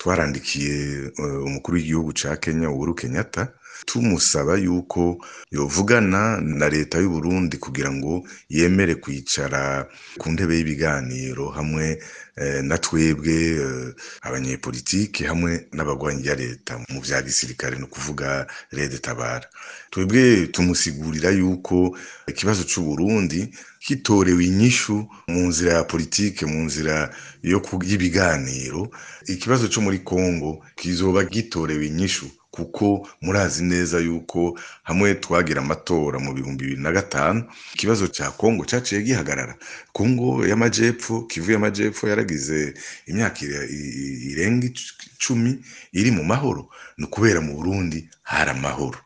twarandikiye eh, umukuru w'igihugu cya kenya uhuru kenyatta tumusaba yuko yovugana na leta y'u Burundi kugira ngo yemere kwicara ku ntebe y'ibiganiro hamwe eh, na twebwe eh, abanyepolitiki hamwe n'abagwanyi ya leta mu bya gisirikare ni ukuvuga rede tabara twebwe tumusigurira yuko ikibazo cy’u Burundi kitorewe inyishu mu nzira ya politiki mu nzira yo y'ibiganiro ikibazo cyo muri Congo kizoba gitorewe inyishu kuko murazi neza yuko hamwe twagira amatora mu bihumbi bibiri na gatanu ikibazo cya kongo cyaciye gihagarara kongo y'amajyepfo kivu y'amajyepfo yaragize imyaka irenga icumi iri mu mahoro ni ukubera mu burundi hari amahoro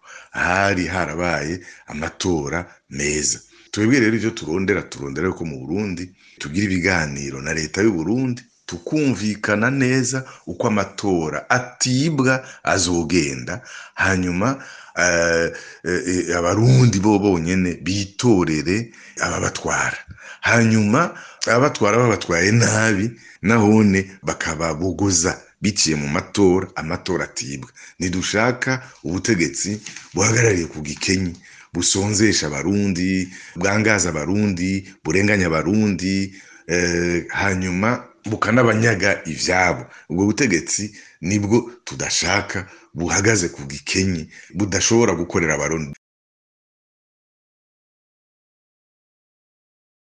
hari harabaye amatora meza twebwe rero ibyo turondera turondera ko mu burundi tugira ibiganiro na leta y’u Burundi. tukumvikana neza uko amatora atibwa azogenda hanyuma eh, eh, abarundi bo bonyine bitorere ababatwara hanyuma ababatwara babatwaye nabi nahone bakababogoza biciye mu matora amatora atibwa ntidushaka ubutegetsi buhagarariye ku gikenyi busonzesha abarundi bwangaza abarundi burenganya abarundi eh, hanyuma bukanabanyaga ibyabo ubwo butegetsi nibwo tudashaka buhagaze ku gikenyi budashobora gukorera abarundi